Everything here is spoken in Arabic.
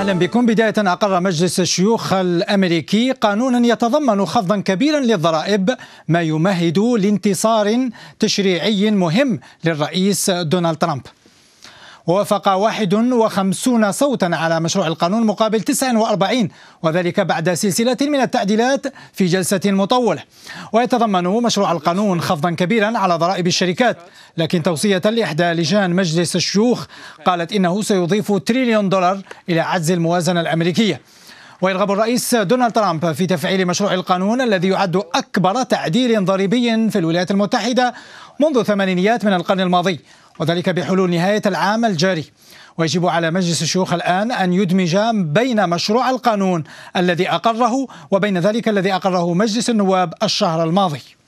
اهلا بكم بدايه اقر مجلس الشيوخ الامريكي قانونا يتضمن خفضا كبيرا للضرائب ما يمهد لانتصار تشريعي مهم للرئيس دونالد ترامب وافق 51 صوتا على مشروع القانون مقابل 49 وذلك بعد سلسلة من التعديلات في جلسة مطولة ويتضمن مشروع القانون خفضا كبيرا على ضرائب الشركات لكن توصية لإحدى لجان مجلس الشيوخ قالت إنه سيضيف تريليون دولار إلى عجز الموازنة الأمريكية ويرغب الرئيس دونالد ترامب في تفعيل مشروع القانون الذي يعد أكبر تعديل ضريبي في الولايات المتحدة منذ ثمانينيات من القرن الماضي وذلك بحلول نهاية العام الجاري ويجب على مجلس الشيوخ الآن أن يدمج بين مشروع القانون الذي أقره وبين ذلك الذي أقره مجلس النواب الشهر الماضي